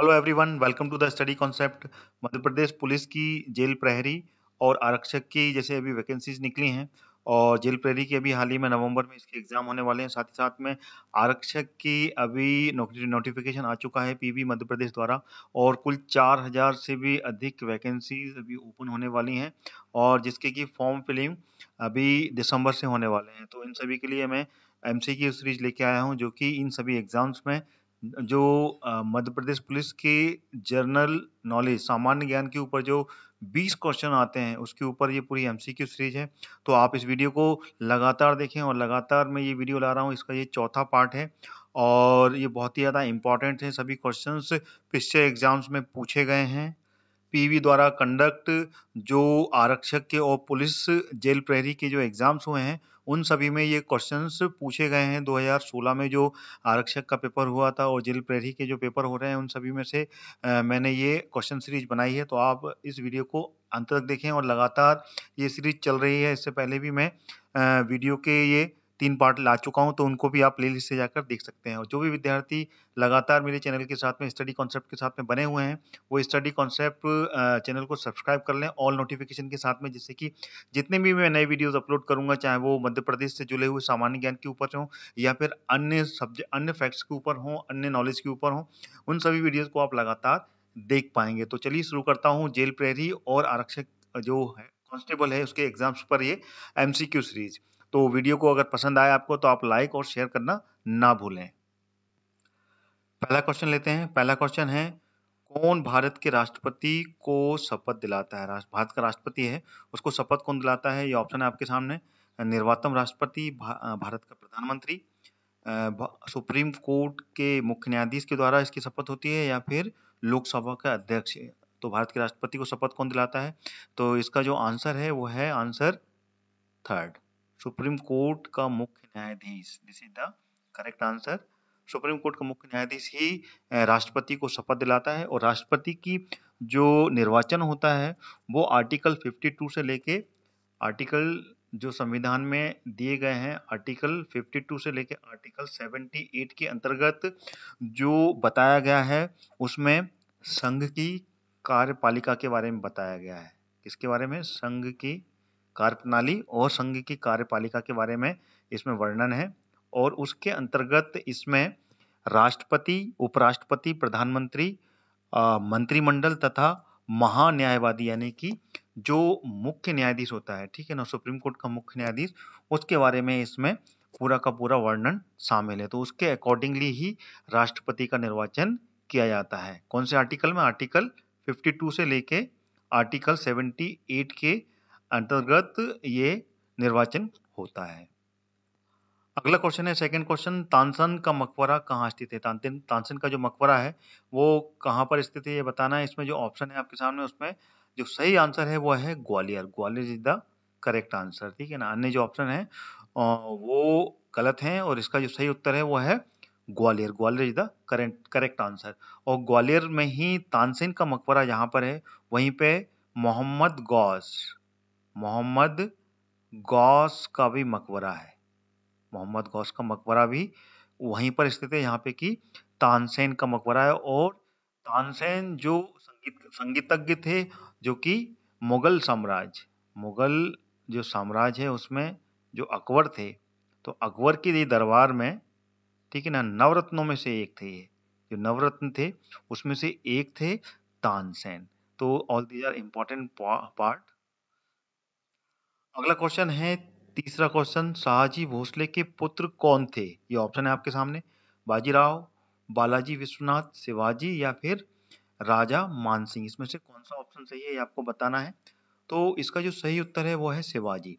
hello everyone welcome to the study concept Madhya Pradesh police की jail प्रहरी और आरक्षक की जैसे अभी वैकेंसीज निकली हैं और जेल प्रहरी की अभी हाल ही में नवंबर में इसके एग्ज़ाम होने वाले हैं साथ ही साथ में आरक्षक की अभी नोटिफिकेशन आ चुका है पीबी मध्य प्रदेश द्वारा और कुल चार हज़ार से भी अधिक वैकेंसीज अभी ओपन होने वाली हैं और जिसके की फॉर्म फिलिंग अभी दिसंबर से होने वाले हैं तो इन सभी के लिए मैं एम सी की सीरीज लेके आया हूँ जो कि इन सभी एग्ज़ाम्स में जो मध्य प्रदेश पुलिस के जर्नल नॉलेज सामान्य ज्ञान के ऊपर जो 20 क्वेश्चन आते हैं उसके ऊपर ये पूरी एमसीक्यू सीरीज है तो आप इस वीडियो को लगातार देखें और लगातार मैं ये वीडियो ला रहा हूँ इसका ये चौथा पार्ट है और ये बहुत ही ज़्यादा इंपॉर्टेंट है सभी क्वेश्चंस पिछले एग्जाम्स में पूछे गए हैं पीवी द्वारा कंडक्ट जो आरक्षक के और पुलिस जेल प्रहरी के जो एग्ज़ाम्स हुए हैं उन सभी में ये क्वेश्चंस पूछे गए हैं 2016 में जो आरक्षक का पेपर हुआ था और जेल प्रहरी के जो पेपर हो रहे हैं उन सभी में से आ, मैंने ये क्वेश्चन सीरीज बनाई है तो आप इस वीडियो को अंत तक देखें और लगातार ये सीरीज चल रही है इससे पहले भी मैं आ, वीडियो के ये तीन पार्ट ला चुका हूँ तो उनको भी आप लिस्ट से जाकर देख सकते हैं और जो भी विद्यार्थी लगातार मेरे चैनल के साथ में स्टडी कॉन्सेप्ट के साथ में बने हुए हैं वो स्टडी कॉन्सेप्ट चैनल को सब्सक्राइब कर लें ऑल नोटिफिकेशन के साथ में जिससे कि जितने भी मैं नए वीडियोज़ अपलोड करूँगा चाहे वो मध्य प्रदेश से जुड़े हुए सामान्य ज्ञान के ऊपर हों या फिर अन्य सब्जेक्ट अन्य फैक्ट्स के ऊपर हों अन्य नॉलेज के ऊपर हों उन सभी वीडियोज़ को आप लगातार देख पाएंगे तो चलिए शुरू करता हूँ जेल प्रेरी और आरक्षक जो है कॉन्स्टेबल है उसके एग्जाम्स पर ये एमसीक्यू सीरीज तो वीडियो को अगर पसंद आए आपको तो आप लाइक और शेयर करना ना भूलें पहला क्वेश्चन लेते हैं पहला क्वेश्चन है कौन भारत के राष्ट्रपति को शपथ दिलाता है भारत का राष्ट्रपति है उसको शपथ कौन दिलाता है ये ऑप्शन है आपके सामने निर्वातम राष्ट्रपति भारत का प्रधानमंत्री सुप्रीम कोर्ट के मुख्य न्यायाधीश के द्वारा इसकी शपथ होती है या फिर लोकसभा का अध्यक्ष तो भारत के राष्ट्रपति को शपथ कौन दिलाता है तो इसका जो आंसर है वो है आंसर थर्ड सुप्रीम कोर्ट का मुख्य न्यायाधीश this is the correct answer supreme court का मुख्य न्यायाधीश ही राष्ट्रपति को शपथ दिलाता है और राष्ट्रपति की जो निर्वाचन होता है वो आर्टिकल 52 से लेके आर्टिकल जो संविधान में दिए गए हैं आर्टिकल 52 से लेके आर्टिकल 78 के अंतर्गत जो बताया गया है उसमें संघ की कार्यपालिका के बारे में बताया गया है किसके बारे में संघ की कार्य प्रणाली और संघ की कार्यपालिका के बारे में इसमें वर्णन है और उसके अंतर्गत इसमें राष्ट्रपति उपराष्ट्रपति प्रधानमंत्री मंत्रिमंडल तथा महान्यायवादी यानी कि जो मुख्य न्यायाधीश होता है ठीक है ना सुप्रीम कोर्ट का मुख्य न्यायाधीश उसके बारे में इसमें पूरा का पूरा वर्णन शामिल है तो उसके अकॉर्डिंगली ही राष्ट्रपति का निर्वाचन किया जाता है कौन से आर्टिकल में आर्टिकल 52 से लेके आर्टिकल 78 के अंतर्गत ये निर्वाचन होता है अगला क्वेश्चन है सेकंड क्वेश्चन तानसन का मकबरा कहाँ स्थित है तानसन तानसन का जो मकबरा है वो कहाँ पर स्थित है ये बताना है इसमें जो ऑप्शन है आपके सामने उसमें जो सही आंसर है वो है Gwalior Gwalior is the correct answer ठीक है ना अन्य जो ऑप्शन है वो गलत हैं और इसका जो सही उत्तर है वो है Gwalior Gwalior is the current correct answer और ग्वालियर में ही तानसेन का मकबरा जहाँ पर है वहीं पे मोहम्मद गौस मोहम्मद गौस का भी मकबरा है मोहम्मद गौस का मकबरा भी वहीं पर स्थित है यहाँ पे कि तानसेन का मकबरा है और तानसेन जो संगीत संगीतज्ञ थे जो कि मुग़ल साम्राज्य मुग़ल जो साम्राज्य है उसमें जो अकबर थे तो अकबर के दरबार में ठीक है ना नवरत्नों में से एक थे ये जो नवरत्न थे उसमें से एक थे तानसेन तो all these are important part अगला क्वेश्चन है तीसरा क्वेश्चन शाहजी भोसले के पुत्र कौन थे ये ऑप्शन है आपके सामने बाजीराव बालाजी विश्वनाथ शिवाजी या फिर राजा मानसिंह इसमें से कौन सा ऑप्शन सही है ये आपको बताना है तो इसका जो सही उत्तर है वो है शिवाजी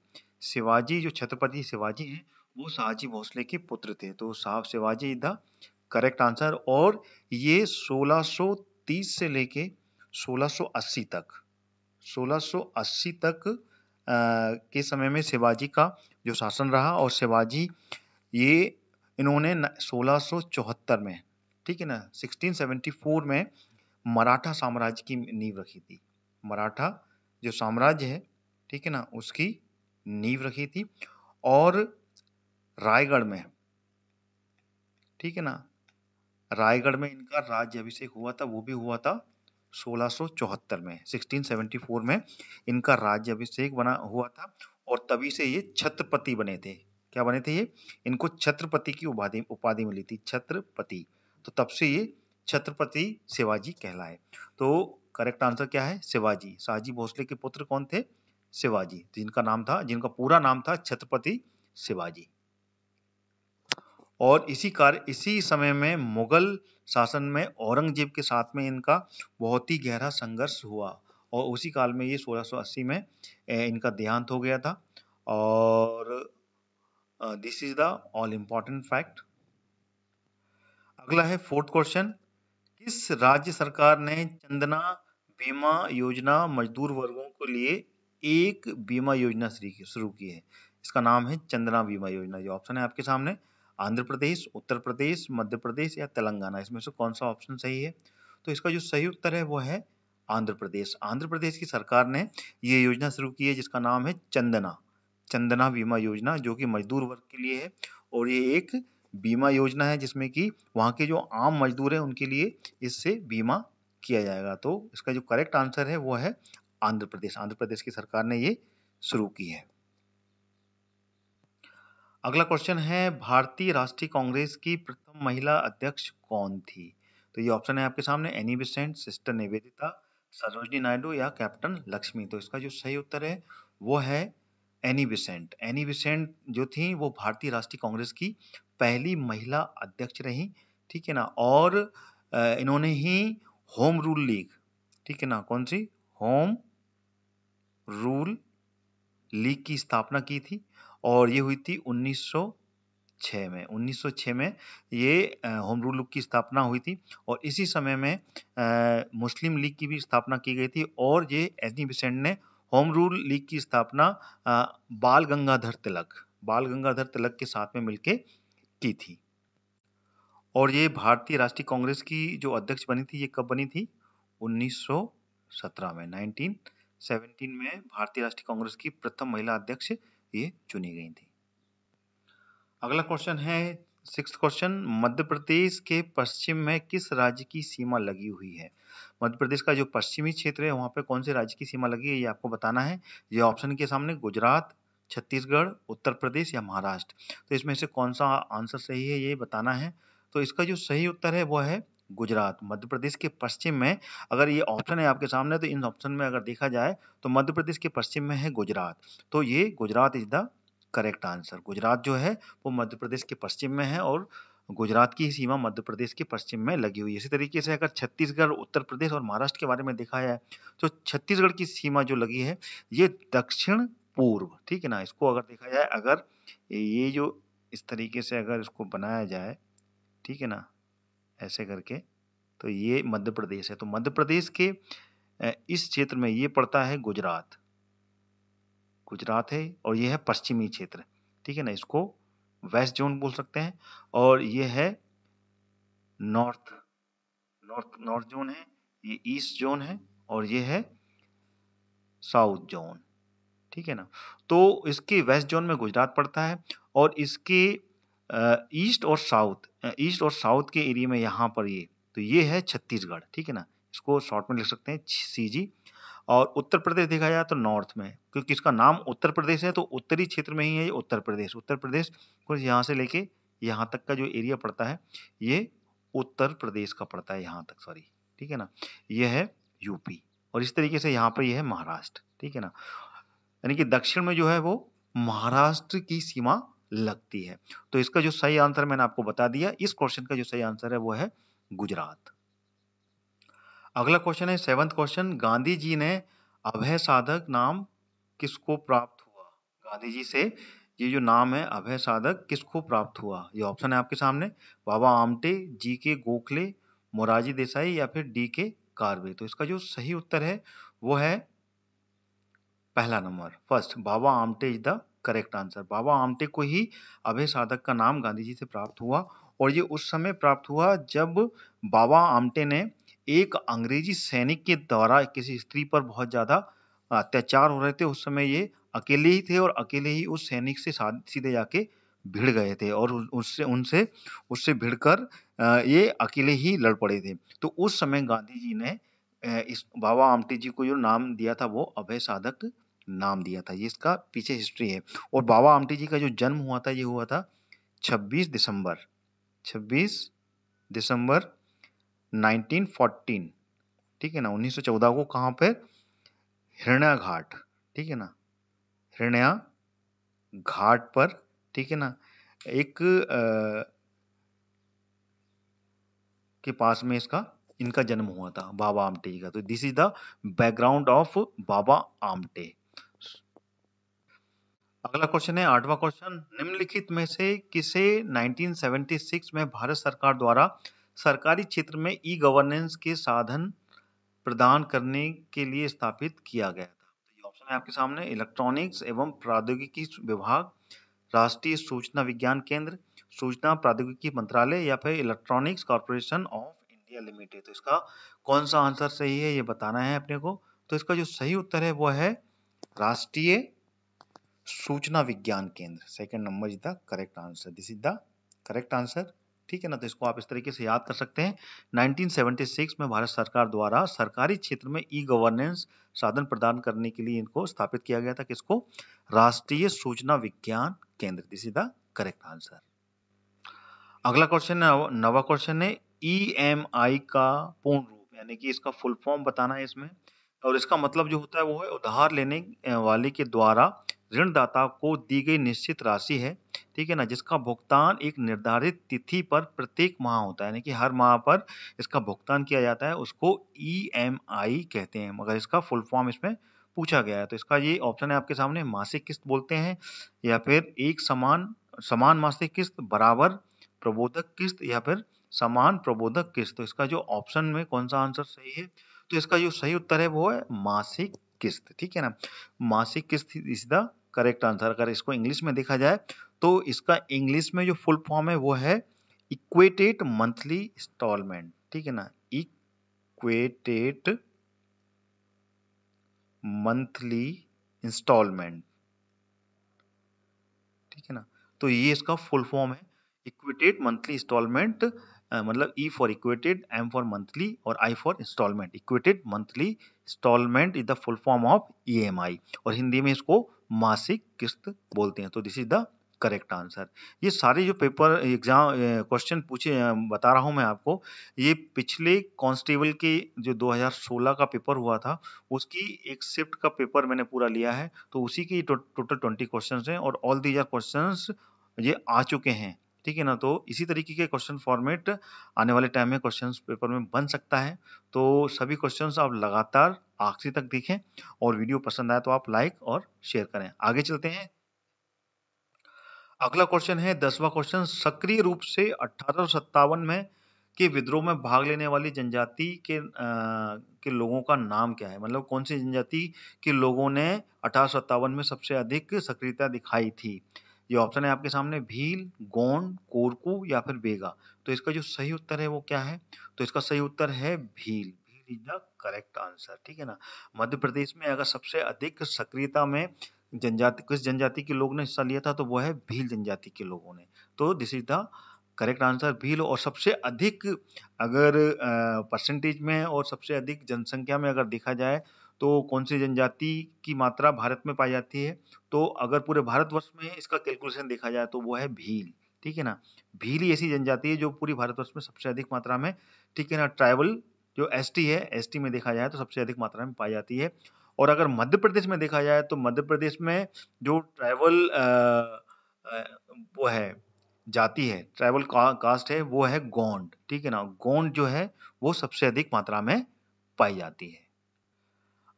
शिवाजी जो छत्रपति शिवाजी हैं वो शाहजी भोसले के पुत्र थे तो साहब शिवाजी द करेक्ट आंसर और ये 1630 से लेके 1680 तक 1680 तक के समय में शिवाजी का जो शासन रहा और शिवाजी ये इन्होंने सोलह में ठीक है ना 1674 में मराठा साम्राज्य की नींव रखी थी मराठा जो साम्राज्य है ठीक है ना उसकी नींव रखी थी और रायगढ़ में ठीक है ना रायगढ़ में इनका राज्य अभिषेक हुआ था वो भी हुआ था 1674 में 1674 में इनका राज्य अभिषेक बना हुआ था और तभी से ये छत्रपति बने थे क्या बने थे ये इनको छत्रपति की उपाधि उपाधि मिली थी छत्रपति तो तब से ये छत्रपति शिवाजी कहलाए तो करेक्ट आंसर क्या है शिवाजी शाहजी भोसले के पुत्र कौन थे शिवाजी जिनका नाम था जिनका पूरा नाम था छत्रपति शिवाजी और इसी कार्य इसी समय में मुगल शासन में औरंगजेब के साथ में इनका बहुत ही गहरा संघर्ष हुआ और उसी काल में ये 1680 में इनका देहांत हो गया था और this is the all important fact अगला है फोर्थ क्वेश्चन किस राज्य सरकार ने चंदना बीमा योजना मजदूर वर्गों के लिए एक बीमा योजना शुरू की है इसका नाम है चंदना बीमा योजना जो ऑप्शन है आपके सामने आंध्र प्रदेश उत्तर प्रदेश मध्य प्रदेश या तेलंगाना इसमें से कौन सा ऑप्शन सही है तो इसका जो सही उत्तर है वो है आंध्र प्रदेश आंध्र प्रदेश की सरकार ने ये योजना शुरू की है जिसका नाम है चंदना चंदना बीमा योजना जो कि मजदूर वर्ग के लिए है और ये एक बीमा योजना है जिसमें कि वहाँ के जो आम मजदूर हैं उनके लिए इससे बीमा किया जाएगा तो इसका जो करेक्ट आंसर है वो है आंध्र प्रदेश आंध्र प्रदेश की सरकार ने ये शुरू की है अगला क्वेश्चन है भारतीय राष्ट्रीय कांग्रेस की प्रथम महिला अध्यक्ष कौन थी तो ये ऑप्शन है आपके सामने Annie Besant sister Nivedita Sarojini Naidu या कैप्टन लक्ष्मी तो इसका जो सही उत्तर है वो है एनी बिसेंट एनी बिसेंट जो थी वो भारतीय राष्ट्रीय कांग्रेस की पहली महिला अध्यक्ष रही ठीक है ना और इन्होंने ही होम रूल लीग ठीक है ना कौन सी होम रूल लीग की स्थापना की थी और ये हुई थी 1906 में 1906 में ये होम रूल लीग की स्थापना हुई थी और इसी समय में आ, मुस्लिम लीग की भी स्थापना की गई थी और ये एथनी बिसेंट ने होम रूल लीग की स्थापना आ, बाल गंगाधर तिलक बाल गंगाधर तिलक के साथ में मिलके की थी और ये भारतीय राष्ट्रीय कांग्रेस की जो अध्यक्ष बनी थी ये कब बनी थी 1917 में 1917 में भारतीय राष्ट्रीय कांग्रेस की प्रथम महिला अध्यक्ष ये चुनी गई थी अगला क्वेश्चन है सिक्स क्वेश्चन मध्य प्रदेश के पश्चिम में किस राज्य की सीमा लगी हुई है मध्य प्रदेश का जो पश्चिमी क्षेत्र है वहां पे कौन से राज्य की सीमा लगी है ये आपको बताना है ये ऑप्शन के सामने गुजरात छत्तीसगढ़ उत्तर प्रदेश या महाराष्ट्र तो इसमें से कौन सा आंसर सही है ये बताना है तो इसका जो सही उत्तर है वो है गुजरात मध्य प्रदेश के पश्चिम में अगर ये ऑप्शन है आपके सामने तो इन ऑप्शन में अगर देखा जाए तो मध्य प्रदेश के पश्चिम में है गुजरात तो ये Gujarat is the correct answer Gujarat जो है वो मध्य प्रदेश के पश्चिम में है और गुजरात की ही सीमा मध्य प्रदेश के पश्चिम में लगी हुई है इसी तरीके से अगर छत्तीसगढ़ उत्तर प्रदेश और महाराष्ट्र के बारे में देखा जाए तो छत्तीसगढ़ की सीमा जो लगी है ये दक्षिण पूर्व ठीक है ना इसको अगर देखा जाए अगर ये जो इस तरीके से अगर इसको बनाया जाए ठीक है ना ऐसे करके तो ये मध्य प्रदेश है तो मध्य प्रदेश के इस क्षेत्र में ये पड़ता है गुजरात गुजरात है और यह है पश्चिमी क्षेत्र ठीक है ना इसको वेस्ट जोन बोल सकते हैं और ये है नॉर्थ नॉर्थ नॉर्थ जोन है ये ईस्ट जोन है और ये है साउथ जोन ठीक है ना तो इसके वेस्ट जोन में गुजरात पड़ता है और इसके ईस्ट और साउथ ईस्ट और साउथ के एरिया में यहाँ पर ये तो ये है छत्तीसगढ़ ठीक है ना इसको शॉर्ट में लिख सकते हैं सी जी और उत्तर प्रदेश देखा जाए तो नॉर्थ में क्योंकि इसका नाम उत्तर प्रदेश है तो उत्तरी क्षेत्र में ही है ये उत्तर प्रदेश उत्तर प्रदेश कुछ यहाँ से लेके यहाँ तक का जो एरिया पड़ता है ये उत्तर प्रदेश का पड़ता है यहाँ तक सॉरी ठीक है ना ये है यूपी और इस तरीके से यहाँ पर यह है महाराष्ट्र ठीक है ना यानी कि दक्षिण में जो है वो महाराष्ट्र की सीमा लगती है तो इसका जो सही आंसर मैंने आपको बता दिया इस क्वेश्चन का जो सही आंसर है वो है गुजरात अगला क्वेश्चन है सेवंथ क्वेश्चन गांधी जी ने अभय साधक नाम किसको प्राप्त हुआ गांधी जी से ये जो नाम है अभय साधक किसको प्राप्त हुआ ये ऑप्शन है आपके सामने बाबा आमटे जी के गोखले मोराजी देसाई या फिर डी के कार्वे तो इसका जो सही उत्तर है वो है पहला number first Baba Amte is the correct answer Baba Amte को ही अभय साधक का नाम गांधी जी से प्राप्त हुआ और ये उस समय प्राप्त हुआ जब बाबा आमटे ने एक अंग्रेजी सैनिक के द्वारा किसी स्त्री पर बहुत ज़्यादा अत्याचार हो रहे थे उस समय ये अकेले ही थे और अकेले ही उस सैनिक से सीधे जाके भिड़ गए थे और उससे उनसे उससे भिड़कर ये अकेले ही लड़ पड़े थे तो उस समय गांधी जी ने इस बाबा आमटे जी को जो नाम दिया था वो अभय साधक नाम दिया था ये इसका पीछे हिस्ट्री है और बाबा आमटी जी का जो जन्म हुआ था ये हुआ था 26 दिसंबर 26 दिसंबर 1914 ठीक है ना 1914 को कहाँ पर हृणया घाट ठीक है ना हृणया घाट पर ठीक है ना एक आ, के पास में इसका इनका जन्म हुआ था बाबा आमटे जी का तो this is the background of Baba Amte अगला क्वेश्चन है आठवां क्वेश्चन निम्नलिखित में से किसे 1976 में भारत सरकार द्वारा सरकारी क्षेत्र में ई गवर्नेंस के साधन प्रदान करने के लिए स्थापित किया गया था तो ऑप्शन है आपके सामने इलेक्ट्रॉनिक्स एवं प्रौद्योगिकी विभाग राष्ट्रीय सूचना विज्ञान केंद्र सूचना प्रौद्योगिकी मंत्रालय या फिर electronics corporation of India limited तो इसका कौन सा आंसर सही है ये बताना है अपने को तो इसका जो सही उत्तर है वो है राष्ट्रीय सूचना विज्ञान केंद्र second number is the correct answer this is the correct answer ठीक है ना तो इसको आप इस तरीके से याद कर सकते हैं 1976 में भारत सरकार द्वारा सरकारी क्षेत्र में ई गवर्नेंस साधन प्रदान करने के लिए इनको स्थापित किया गया था कि इसको राष्ट्रीय सूचना विज्ञान केंद्र this is the correct answer अगला क्वेश्चन नवा क्वेश्चन है ई e का पूर्ण रूप यानी कि इसका फुल फॉर्म बताना है इसमें और इसका मतलब जो होता है वो है उधार लेने वाले के द्वारा ऋणदाता को दी गई निश्चित राशि है ठीक है ना जिसका भुगतान एक निर्धारित तिथि पर प्रत्येक माह होता है यानी कि हर माह पर इसका भुगतान किया जाता है उसको ई e कहते हैं मगर इसका फुल फॉर्म इसमें पूछा गया है तो इसका ये ऑप्शन है आपके सामने मासिक किस्त बोलते हैं या फिर एक समान समान मासिक किस्त बराबर प्रबोधक किस्त या फिर समान प्रबोधक किस्त तो इसका जो ऑप्शन में कौन सा आंसर सही है तो इसका जो सही उत्तर है वो है मासिक किस्त ठीक है ना मासिक किस्त इज द करेक्ट आंसर अगर इसको इंग्लिश में देखा जाए तो इसका इंग्लिश में जो फुल फॉर्म है वो है इक्वेटेड मंथली इंस्टॉलमेंट ठीक है ना इक्वेटेड मंथली इंस्टॉलमेंट ठीक है ना तो ये इसका फुल फॉर्म है इक्विटेड मंथली इंस्टॉलमेंट मतलब E for equated M for monthly और I for instalment equated monthly instalment is the full form of E और हिंदी में इसको मासिक किस्त बोलते हैं तो this is the correct answer ये सारे जो पेपर एग्जाम क्वेश्चन पूछे बता रहा हूँ मैं आपको ये पिछले कांस्टेबल के जो 2016 का पेपर हुआ था उसकी एक शिफ्ट का पेपर मैंने पूरा लिया है तो उसी के टोटल ट्वेंटी क्वेश्चन हैं और ऑल दीज आर क्वेश्चन ये आ चुके हैं ठीक है ना तो इसी तरीके के क्वेश्चन फॉर्मेट आने वाले टाइम में क्वेश्चन पेपर में बन सकता है तो सभी क्वेश्चन आप लगातार आखिरी तक देखें और वीडियो पसंद आए तो आप लाइक और शेयर करें आगे चलते हैं अगला क्वेश्चन है दसवां क्वेश्चन सक्रिय रूप से अठारह में के विद्रोह में भाग लेने वाली जनजाति के आ, के लोगों का नाम क्या है मतलब कौन सी जनजाति के लोगों ने अठारह में सबसे अधिक सक्रियता दिखाई थी ये ऑप्शन है आपके सामने भील गोंड कोरकू या फिर बेगा तो इसका जो सही उत्तर है वो क्या है तो इसका सही उत्तर है Bhil Bhil is the correct answer ठीक है ना मध्य प्रदेश में अगर सबसे अधिक सक्रियता में जनजाति किस जनजाति के लोग ने हिस्सा लिया था तो वो है भील जनजाति के लोगों ने तो this is the correct answer Bhil और सबसे अधिक अगर परसेंटेज में और सबसे अधिक जनसंख्या में अगर देखा जाए तो कौन सी जनजाति की मात्रा भारत में पाई जाती है तो अगर पूरे भारतवर्ष में इसका कैलकुलेशन देखा जाए तो वो है भील ठीक है ना भील ही ऐसी जनजाति है जो पूरी भारतवर्ष में सबसे अधिक मात्रा में ठीक है ना ट्राइबल जो एस है एस में देखा जाए तो सबसे अधिक मात्रा में पाई जाती है और अगर मध्य प्रदेश में देखा जाए तो मध्य प्रदेश में जो ट्राइबल वो है जाति है ट्राइबल का, कास्ट है वो है गोंड ठीक है ना गोंड जो है वो सबसे अधिक मात्रा में पाई जाती है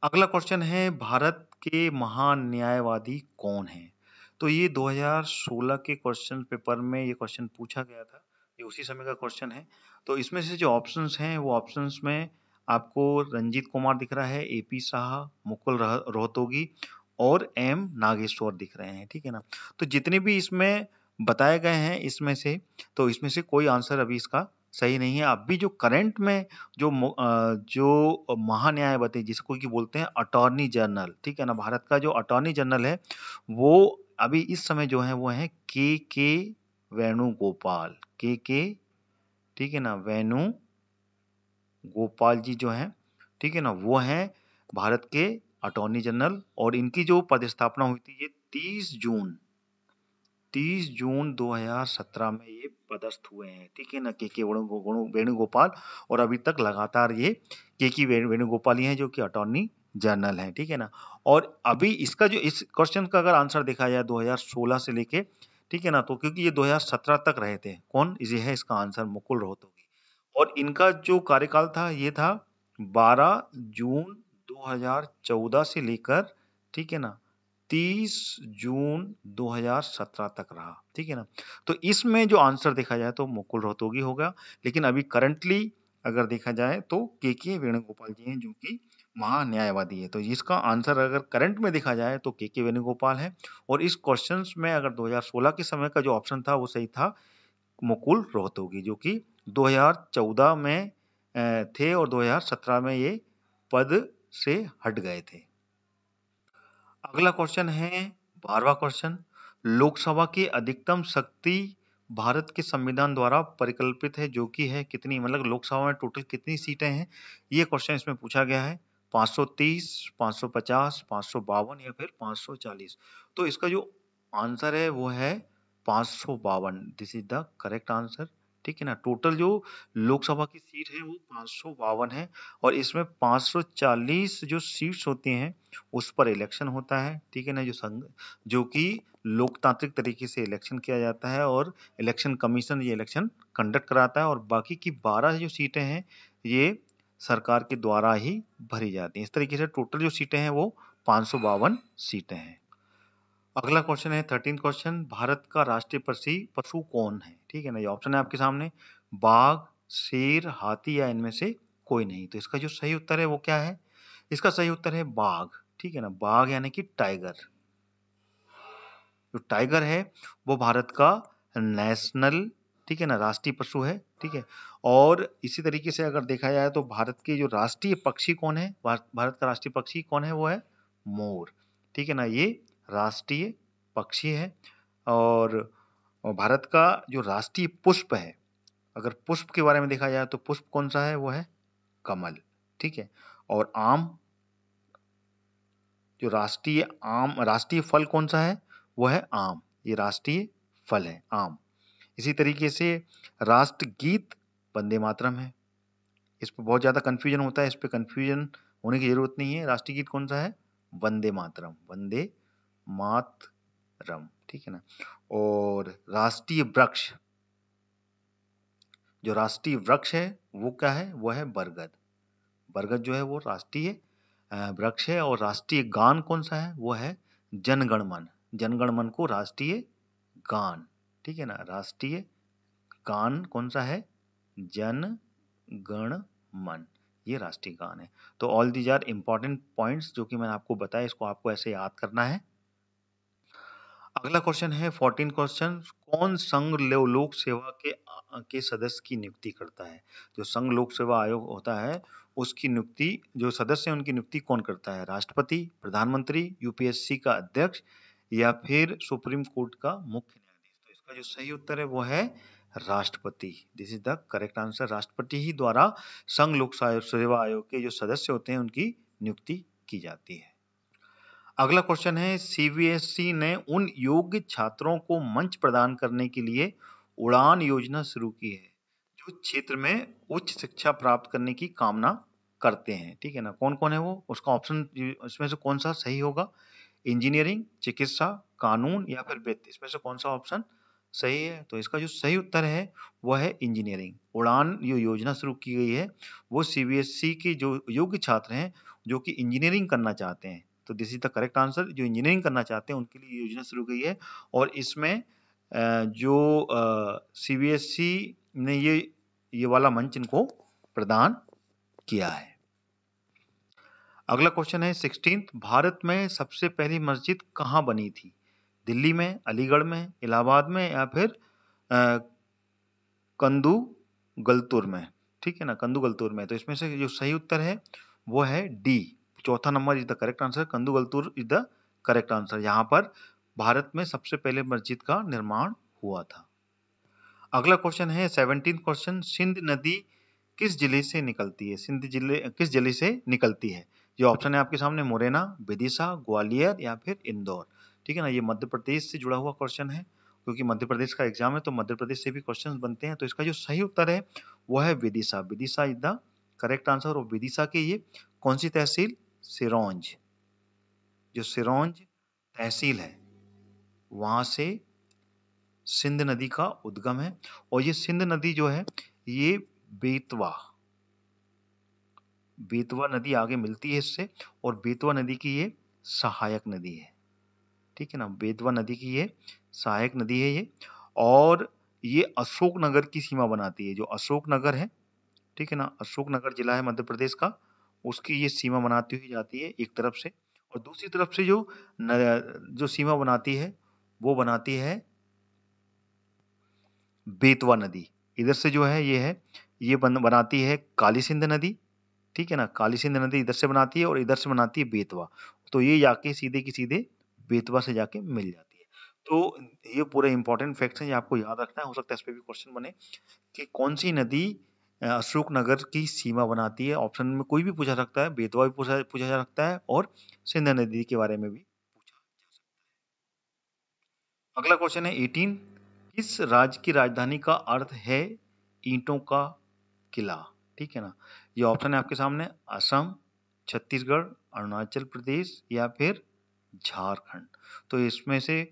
अगला क्वेश्चन है भारत के महान न्यायवादी कौन है तो ये 2016 के क्वेश्चन पेपर में ये क्वेश्चन पूछा गया था ये उसी समय का क्वेश्चन है तो इसमें से जो ऑप्शंस हैं वो ऑप्शंस में आपको रंजीत कुमार दिख रहा है ए पी शाह मुकुल रोहतोगी और एम नागेश्वर दिख रहे हैं ठीक है ना तो जितने भी इसमें बताए गए हैं इसमें से तो इसमें से कोई आंसर अभी इसका सही नहीं है अभी जो करंट में जो जो महान्यायवती जिसको कि बोलते हैं अटॉर्नी जनरल ठीक है ना भारत का जो अटॉर्नी जनरल है वो अभी इस समय जो है वो है के के वेणुगोपाल के के ठीक है ना वेणु गोपाल जी जो हैं ठीक है ना वो हैं भारत के अटॉर्नी जनरल और इनकी जो पदस्थापना हुई थी ये 30 जून तीस जून 2017 में ये पदस्थ हुए हैं ठीक है ना के के वेणुगोपाल और अभी तक लगातार ये के के वेणुगोपाल ही हैं जो कि अटॉर्नी जनरल हैं ठीक है ना और अभी इसका जो इस क्वेश्चन का अगर आंसर देखा जाए 2016 से लेके ठीक है ना तो क्योंकि ये 2017 तक रहे थे कौन ये है इसका आंसर मुकुल रोहतोगी और इनका जो कार्यकाल था ये था 12 जून 2014 से लेकर ठीक है ना 30 जून 2017 तक रहा ठीक है ना तो इसमें जो आंसर देखा जाए तो मुकुल रोहतोगी होगा लेकिन अभी करंटली अगर देखा जाए तो के के वेणुगोपाल जी हैं जो कि महान्यायवादी है तो इसका आंसर अगर करंट में देखा जाए तो के के वेणुगोपाल है और इस क्वेश्चन में अगर 2016 के समय का जो ऑप्शन था वो सही था मुकुल रोहतोगी जो कि 2014 में थे और 2017 में ये पद से हट गए थे अगला क्वेश्चन है बारवा क्वेश्चन लोकसभा की अधिकतम शक्ति भारत के संविधान द्वारा परिकल्पित है जो कि है कितनी मतलब लोकसभा में टोटल कितनी सीटें हैं ये क्वेश्चन इसमें पूछा गया है 530, 550, 552 या फिर 540 तो इसका जो आंसर है वो है पाँच this is the correct answer ठीक है ना टोटल जो लोकसभा की सीट है वो पाँच है और इसमें 540 जो सीट्स होती हैं उस पर इलेक्शन होता है ठीक है ना जो संघ जो कि लोकतांत्रिक तरीके से इलेक्शन किया जाता है और इलेक्शन कमीशन ये इलेक्शन कंडक्ट कराता है और बाकी की 12 जो सीटें हैं ये सरकार के द्वारा ही भरी जाती हैं इस तरीके से टोटल जो सीटें हैं वो पाँच सीटें हैं अगला क्वेश्चन है थर्टीन क्वेश्चन भारत का राष्ट्रीय पशु पशु कौन है ठीक है ना ये ऑप्शन है आपके सामने बाघ शेर हाथी या इनमें से कोई नहीं तो इसका जो सही उत्तर है वो क्या है इसका सही उत्तर है बाघ ठीक है ना बाघ यानी कि टाइगर जो टाइगर है वो भारत का नेशनल ठीक है ना राष्ट्रीय पशु है ठीक है और इसी तरीके से अगर देखा जाए तो भारत के जो राष्ट्रीय पक्षी कौन है भारत का राष्ट्रीय पक्षी कौन है वो है मोर ठीक है ना ये राष्ट्रीय पक्षी है और और भारत का जो राष्ट्रीय पुष्प है अगर पुष्प के बारे में देखा जाए तो पुष्प कौन सा है वो है कमल ठीक है और आम जो राष्ट्रीय आम राष्ट्रीय फल कौन सा है वो है आम ये राष्ट्रीय फल है आम इसी तरीके से राष्ट्र गीत वंदे मातरम है इस पर बहुत ज़्यादा कन्फ्यूजन होता है इस पर कंफ्यूजन होने की ज़रूरत नहीं है राष्ट्रीय गीत कौन सा है वंदे मातरम वंदे मातरम ठीक है ना और राष्ट्रीय वृक्ष जो राष्ट्रीय वृक्ष है वो क्या है वो है बरगद बरगद जो है वो राष्ट्रीय वृक्ष है और राष्ट्रीय गान कौन सा है वो है जनगणमन जनगणमन को राष्ट्रीय गान ठीक है ना राष्ट्रीय गान कौन सा है जन गण मन ये राष्ट्रीय गान है तो all these are important points जो कि मैंने आपको बताया इसको आपको ऐसे याद करना है अगला क्वेश्चन है फोर्टीन क्वेश्चन कौन संघ लोक सेवा के के सदस्य की नियुक्ति करता है जो संघ लोक सेवा आयोग होता है उसकी नियुक्ति जो सदस्य है उनकी नियुक्ति कौन करता है राष्ट्रपति प्रधानमंत्री यूपीएससी का अध्यक्ष या फिर सुप्रीम कोर्ट का मुख्य न्यायाधीश तो इसका जो सही उत्तर है वो है राष्ट्रपति this is the correct answer राष्ट्रपति ही द्वारा संघ लोक सेवा आयोग के जो सदस्य होते हैं उनकी नियुक्ति की जाती है अगला क्वेश्चन है सीबीएसई e ने उन योग्य छात्रों को मंच प्रदान करने के लिए उड़ान योजना शुरू की है जो क्षेत्र में उच्च शिक्षा प्राप्त करने की कामना करते हैं ठीक है ना कौन कौन है वो उसका ऑप्शन इसमें से कौन सा सही होगा इंजीनियरिंग चिकित्सा कानून या फिर वित्त इसमें से कौन सा ऑप्शन सही है तो इसका जो सही उत्तर है वह है इंजीनियरिंग उड़ान जो योजना शुरू की गई है वो सीबीएसई e के जो योग्य छात्र हैं जो कि इंजीनियरिंग करना चाहते हैं तो this is the correct answer जो इंजीनियरिंग करना चाहते हैं उनके लिए योजना शुरू की है और इसमें जो सीबीएसई e ने ये ये वाला मंच इनको प्रदान किया है अगला क्वेश्चन है सिक्सटीन भारत में सबसे पहली मस्जिद कहाँ बनी थी दिल्ली में अलीगढ़ में इलाहाबाद में या फिर कंदू गलतुर में ठीक है ना कंदू गलतुर में तो इसमें से जो सही उत्तर है वो है डी चौथा number is the correct answer कंदुगलतूर इज द करेक्ट आंसर यहाँ पर भारत में सबसे पहले मस्जिद का निर्माण हुआ था अगला क्वेश्चन है सेवनटीन क्वेश्चन सिंध नदी किस जिले से निकलती है सिंध जिले किस जिले से निकलती है ये ऑप्शन है आपके सामने मुरैना विदिशा ग्वालियर या फिर इंदौर ठीक है ना ये मध्य प्रदेश से जुड़ा हुआ क्वेश्चन है क्योंकि मध्य प्रदेश का एग्जाम है तो मध्य प्रदेश से भी क्वेश्चन बनते हैं तो इसका जो सही उत्तर है वह है Vidisha Vidisha is the correct answer और विदिशा के ये कौन सी तहसील सिरोंज जो सिरोंज तहसील है वहां से सिंध नदी का उद्गम है और ये सिंध नदी जो है ये बेतवा बेतवा नदी आगे मिलती है इससे और बेतवा नदी की ये सहायक नदी है ठीक है ना बेतवा नदी की ये सहायक नदी है ये और ये अशोकनगर की सीमा बनाती है जो अशोकनगर है ठीक है ना अशोकनगर जिला है मध्य प्रदेश का उसकी ये सीमा बनाती हुई जाती है एक तरफ से और दूसरी तरफ से जो जो सीमा बनाती है वो बनाती है बेतवा नदी इधर से जो है ये है ये बन बनाती है काली सिंध नदी ठीक है ना काली सिंध नदी इधर से बनाती है और इधर से बनाती है बेतवा तो ये जाके सीधे की सीधे बेतवा से जाके मिल जाती है तो ये पूरे इंपॉर्टेंट फैक्ट्स हैं ये आपको याद रखना है हो सकता है इस पर भी क्वेश्चन बने कि कौन सी नदी अशोकनगर की सीमा बनाती है ऑप्शन में कोई भी पूछा सकता है बेतवा भी पूछा पूछा जा सकता है और सिंधा नदी के बारे में भी पूछा जा सकता है अगला क्वेश्चन है एटीन किस राज्य की राजधानी का अर्थ है ईंटों का किला ठीक है ना ये ऑप्शन है आपके सामने असम छत्तीसगढ़ अरुणाचल प्रदेश या फिर झारखंड तो इसमें से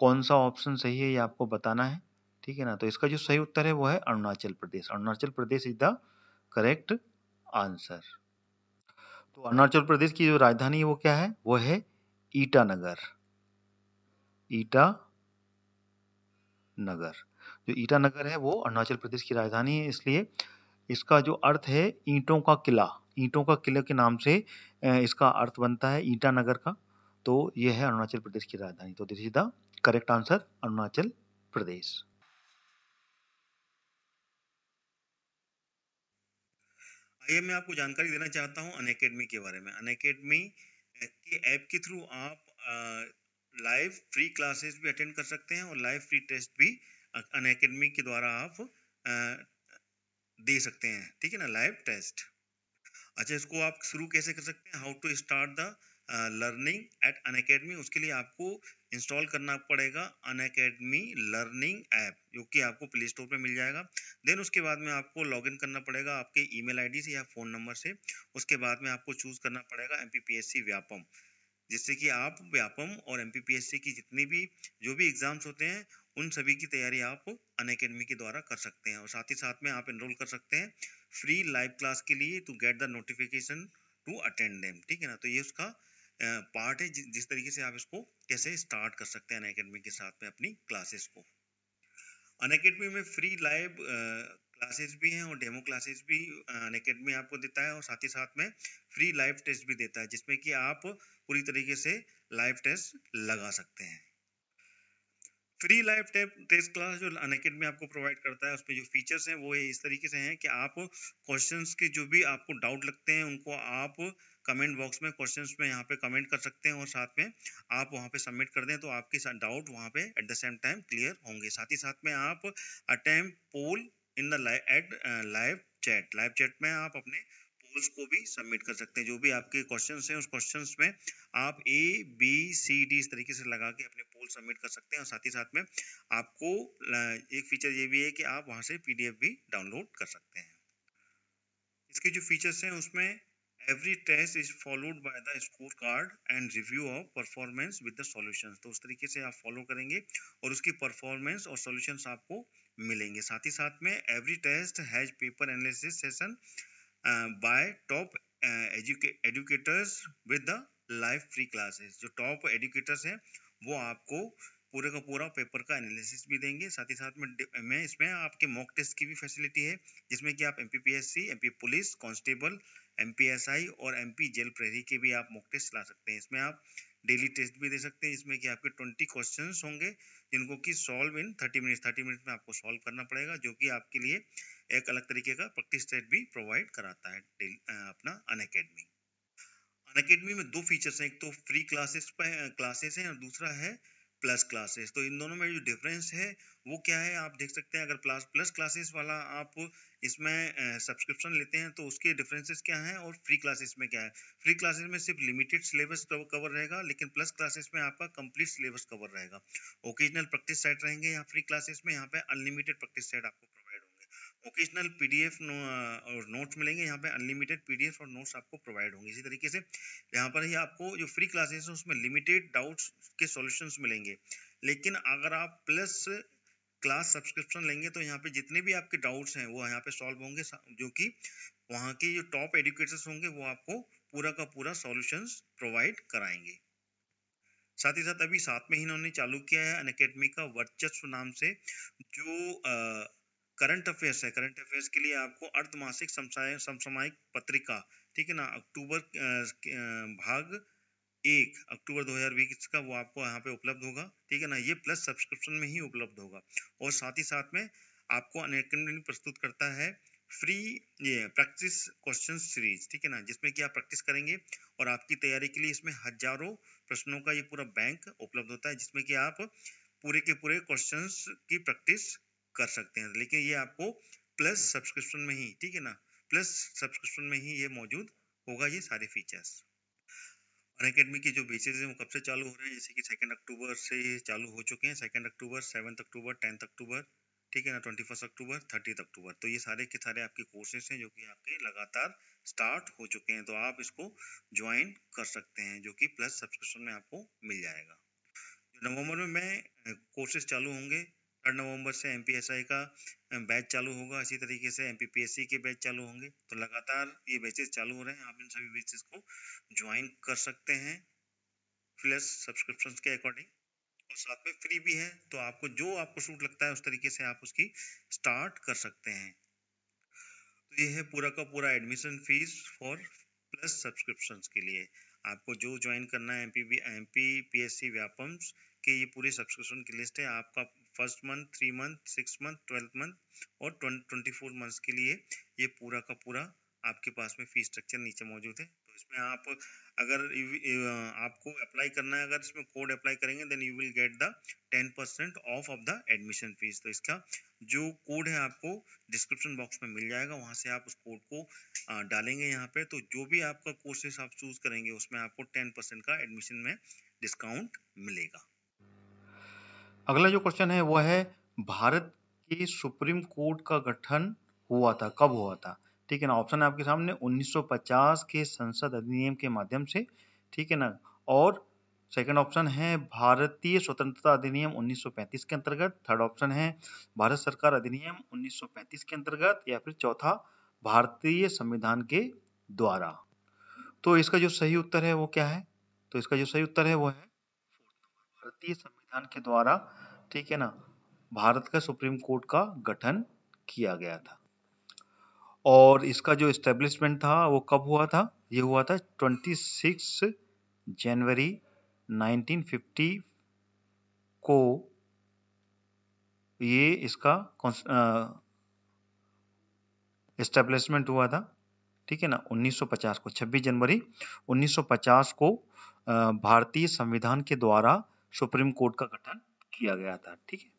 कौन सा ऑप्शन सही है ये आपको बताना है ठीक है ना तो इसका जो सही उत्तर है वो है Arunachal Pradesh Arunachal Pradesh is the correct answer तो अरुणाचल प्रदेश की जो राजधानी है वो क्या है वो है ईटानगर ईटा नगर जो ईटानगर है वो अरुणाचल प्रदेश की राजधानी है इसलिए इसका जो अर्थ है ईंटों का किला ईंटों का किला के नाम से इसका अर्थ बनता है ईटानगर का तो ये है अरुणाचल प्रदेश की राजधानी तो this is the correct answer Arunachal Pradesh ये मैं आपको जानकारी देना चाहता हूँ अनकेडमी के बारे में अनकेडमी के ऐप के थ्रू आप लाइव फ्री क्लासेस भी अटेंड कर सकते हैं और लाइव फ्री टेस्ट भी अनकेडमी के द्वारा आप दे सकते हैं ठीक है ना लाइव टेस्ट अच्छा इसको आप शुरू कैसे कर सकते हैं how to start the learning at Unacademy उसके लिए आपको इंस्टॉल करना पड़ेगा अन अकेडमी लर्निंग ऐप जो कि आपको प्ले स्टोर पर मिल जाएगा देन उसके बाद में आपको लॉग इन करना पड़ेगा आपके आई डी से या फ़ोन नंबर से उसके बाद में आपको चूज़ करना पड़ेगा एम व्यापम जिससे कि आप व्यापम और एम की जितनी भी जो भी एग्ज़ाम्स होते हैं उन सभी की तैयारी आप अन अकेडमी के द्वारा कर सकते हैं और साथ ही साथ में आप इनरोल कर सकते हैं फ्री लाइव क्लास के लिए to get the notification to attend them ठीक है ना तो ये उसका पार्ट है जिस तरीके से आप इसको कैसे स्टार्ट कर सकते हैं अन के साथ में अपनी क्लासेस को अन में फ्री लाइव क्लासेस भी हैं और डेमो क्लासेस भी अन अकेडमी आपको देता है और साथ ही साथ में फ्री लाइव टेस्ट भी देता है जिसमें कि आप पूरी तरीके से लाइव टेस्ट लगा सकते हैं फ्री लाइव टेस्ट क्लास जो अन अकेडमी आपको प्रोवाइड करता है उसमें जो फीचर्स हैं वो इस तरीके से हैं कि आप क्वेश्चंस के जो भी आपको डाउट लगते हैं उनको आप कमेंट बॉक्स में क्वेश्चन में यहाँ पे कमेंट कर सकते हैं और साथ में आप वहाँ पे सबमिट कर दें तो आपके डाउट वहाँ पे at the same time clear होंगे साथ ही साथ में आप attempt poll in the live at live chat live chat में आप अपने पोल्स को भी सबमिट कर सकते हैं जो भी आपके क्वेश्चन हैं उस क्वेश्चन में आप ए बी सी डी इस तरीके से लगा के अपने पोल सबमिट कर सकते हैं और साथ ही साथ में आपको एक फीचर ये भी है कि आप वहाँ से पीडीएफ भी डाउनलोड कर सकते हैं इसके जो फीचर्स हैं उसमें every test is followed by the score card and review of performance with the solutions तो उस तरीके से आप फॉलो करेंगे और उसकी परफॉर्मेंस और सॉल्यूशंस आपको मिलेंगे साथ ही साथ में every test has paper analysis session by top educators with the live free classes जो टॉप एजुकेटर्स हैं वो आपको पूरे का पूरा पेपर का एनालिसिस भी देंगे साथ ही साथ में में इसमें आपके मॉक टेस्ट की भी फैसिलिटी है जिसमें कि आप M P M P police constable M और एम जेल प्रहरी के भी आप मॉक टेस्ट ला सकते हैं इसमें आप डेली टेस्ट भी दे सकते हैं इसमें कि आपके ट्वेंटी क्वेश्चन होंगे जिनको कि solve in thirty minute thirty minute में आपको सॉल्व करना पड़ेगा जो कि आपके लिए एक अलग तरीके का प्रैक्टिस टेस्ट भी प्रोवाइड कराता है अपना अन अकेडमी अन अकेडमी में दो फीचर्स हैं एक तो फ्री क्लासेस क्लासेस हैं और दूसरा है प्लस क्लासेस तो इन दोनों में जो डिफरेंस है वो क्या है आप देख सकते हैं अगर प्लस प्लस क्लासेस वाला आप इसमें सब्सक्रिप्शन लेते हैं तो उसके डिफरेंसेस क्या हैं और फ्री क्लासेस में क्या है फ्री क्लासेस में सिर्फ लिमिटेड सिलेबस कवर रहेगा लेकिन प्लस क्लासेस में आपका कंप्लीट सिलेबस कवर रहेगा ओकेजनल प्रैक्टिस सेट रहेंगे यहाँ फ्री क्लासेस में यहाँ पे अनलिमिटेड प्रैक्टिस सेट आपको ओकेशनल पीडीएफ नो, और नोट्स मिलेंगे यहाँ पे अनलिमिटेड पीडीएफ और नोट्स आपको प्रोवाइड होंगे इसी तरीके से यहाँ पर ही आपको जो फ्री क्लासेस हैं उसमें लिमिटेड डाउट्स के सॉल्यूशंस मिलेंगे लेकिन अगर आप प्लस क्लास सब्सक्रिप्शन लेंगे तो यहाँ पे जितने भी आपके डाउट्स हैं वो यहाँ पे सॉल्व होंगे जो कि वहाँ के जो टॉप एडुकेटर्स होंगे वो आपको पूरा का पूरा सॉल्यूशंस प्रोवाइड कराएंगे साथ ही साथ अभी साथ में ही इन्होंने चालू किया है अन का वर्चस्व नाम से जो आ, करंट अफेयर्स है करंट अफेयर्स के लिए आपको अर्धमासिक समसामयिक पत्रिका ठीक है ना अक्टूबर भाग एक अक्टूबर 2020 का वो आपको यहाँ पे उपलब्ध होगा ठीक है ना ये प्लस सब्सक्रिप्शन में ही उपलब्ध होगा और साथ ही साथ में आपको अनेकमेंट प्रस्तुत करता है फ्री ये प्रैक्टिस क्वेश्चन सीरीज ठीक है ना जिसमें कि आप प्रैक्टिस करेंगे और आपकी तैयारी के लिए इसमें हजारों प्रश्नों का ये पूरा बैंक उपलब्ध होता है जिसमें कि आप पूरे के पूरे क्वेश्चंस की प्रैक्टिस कर सकते हैं लेकिन ये आपको प्लस सब्सक्रिप्शन में ही ठीक है ना प्लस सब्सक्रिप्शन में ही ये मौजूद होगा ये सारे फीचर्स अनकेडमी के जो बेचेज हैं वो कब से चालू हो रहे हैं जैसे कि सेकेंड अक्टूबर से चालू हो चुके हैं second October seventh October tenth October ठीक है ना twenty first October thirty October तो ये सारे के सारे आपके कोर्सेज हैं जो कि आपके लगातार स्टार्ट हो चुके हैं तो आप इसको ज्वाइन कर सकते हैं जो कि प्लस सब्सक्रिप्शन में आपको मिल जाएगा नवंबर में मैं कोर्सेज चालू होंगे थर्ड नवंबर से एम का बैच चालू होगा इसी तरीके से एम के बैच चालू होंगे तो लगातार ये बैचेस चालू हो रहे हैं आप इन सभी बैचेस को ज्वाइन कर सकते हैं प्लस सब्सक्रिप्शन के अकॉर्डिंग और साथ में फ्री भी है तो आपको जो आपको सूट लगता है उस तरीके से आप उसकी स्टार्ट कर सकते हैं तो ये है पूरा का पूरा admission fees for plus subscription के लिए आपको जो ज्वाइन करना है M P M P P S C व्यापम्स कि ये पूरी सब्सक्रिप्शन की लिस्ट है आपका first month three month six month twelfth month और ट्वेंटी फोर मंथ्स के लिए ये पूरा का पूरा आपके पास में फीस स्ट्रक्चर नीचे मौजूद है तो इसमें आप अगर आपको अप्लाई करना है अगर इसमें कोड अप्लाई करेंगे then you will get the ten percent off of the admission fees तो इसका जो कोड है आपको डिस्क्रिप्शन बॉक्स में मिल जाएगा वहाँ से आप उस कोड को डालेंगे यहाँ पे तो जो भी आपका कोर्सेस आप चूज करेंगे उसमें आपको टेन परसेंट का एडमिशन में डिस्काउंट मिलेगा अगला जो क्वेश्चन है वह है भारत के सुप्रीम कोर्ट का गठन हुआ था कब हुआ था ठीक है ना ऑप्शन है आपके सामने 1950 के संसद अधिनियम के माध्यम से ठीक है ना और सेकंड ऑप्शन है भारतीय स्वतंत्रता अधिनियम 1935 के अंतर्गत थर्ड ऑप्शन है भारत सरकार अधिनियम 1935 के अंतर्गत या फिर चौथा भारतीय संविधान के द्वारा तो इसका जो सही उत्तर है वो क्या है तो इसका जो सही उत्तर है वो है भारतीय संविधान संविधान के द्वारा ठीक है ना भारत का सुप्रीम कोर्ट का गठन किया गया था और इसका जो इस्टेब्लिशमेंट था वो कब हुआ था ये हुआ था 26 जनवरी 1950 को ये इसका इस्टेब्लिशमेंट हुआ था ठीक है ना 1950 को 26 जनवरी 1950 को भारतीय संविधान के द्वारा सुप्रीम कोर्ट का गठन किया गया था ठीक है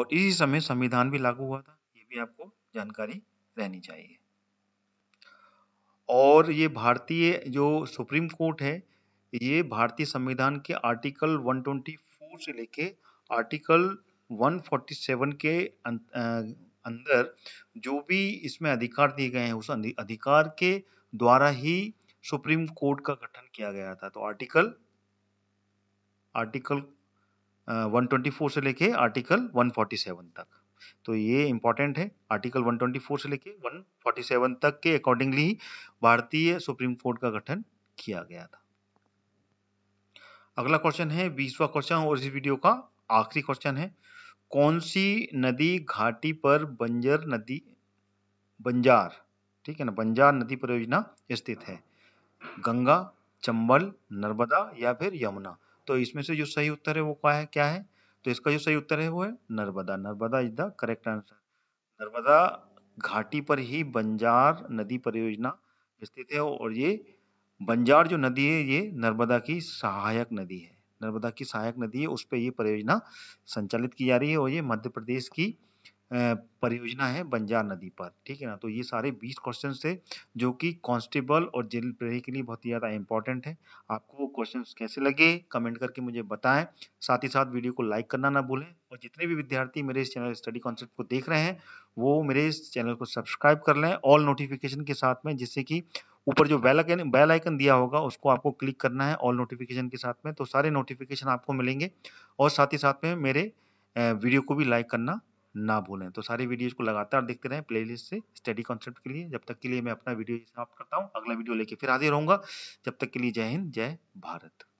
और इसी समय संविधान भी लागू हुआ था ये भी आपको जानकारी रहनी चाहिए और ये भारतीय जो सुप्रीम कोर्ट है ये भारतीय संविधान के आर्टिकल 124 से लेके आर्टिकल 147 के अं-, अंदर जो भी इसमें अधिकार दिए गए हैं उस अधिकार के द्वारा ही सुप्रीम कोर्ट का गठन किया गया था तो आर्टिकल आर्टिकल 124 uh, से लेके आर्टिकल 147 तक तो ये इंपॉर्टेंट है आर्टिकल 124 से लेके 147 तक के अकॉर्डिंगली भारतीय सुप्रीम कोर्ट का गठन किया गया था अगला क्वेश्चन है बीसवा क्वेश्चन और इस वीडियो का आखिरी क्वेश्चन है कौन सी नदी घाटी पर बंजर नदी बंजार ठीक है ना बंजार नदी परियोजना स्थित है गंगा चंबल नर्मदा या फिर यमुना तो इसमें से जो सही उत्तर है वो क्या है क्या है तो इसका जो सही उत्तर है वो है Narmada Narmada is the correct answer Narmada घाटी पर ही बंजार नदी परियोजना स्थित है और ये बंजार जो नदी है ये नर्मदा की सहायक नदी है नर्मदा की सहायक नदी है उस पर ये परियोजना संचालित की जा रही है और ये मध्य प्रदेश की परियोजना है बंजार नदी पर ठीक है ना तो ये सारे बीस क्वेश्चन थे जो कि कांस्टेबल और जेल प्रेरी के लिए बहुत ही ज़्यादा इंपॉर्टेंट है आपको वो क्वेश्चन कैसे लगे कमेंट करके मुझे बताएं साथ ही साथ वीडियो को लाइक करना ना भूलें और जितने भी विद्यार्थी मेरे इस चैनल स्टडी कॉन्सेप्ट को देख रहे हैं वो मेरे इस चैनल को सब्सक्राइब कर लें ऑल नोटिफिकेशन के साथ में जिससे कि ऊपर जो बेल आइकन बेल आइकन दिया होगा उसको आपको क्लिक करना है ऑल नोटिफिकेशन के साथ में तो सारे नोटिफिकेशन आपको मिलेंगे और साथ ही साथ में मेरे वीडियो को भी लाइक करना ना भूलें तो सारी वीडियोस को लगातार देखते रहें प्लेलिस्ट से स्टडी कॉन्सेप्ट के लिए जब तक के लिए मैं अपना वीडियो समाप्त करता हूँ अगला वीडियो लेके फिर हाजिर रहूंगा जब तक के लिए जय हिंद जय भारत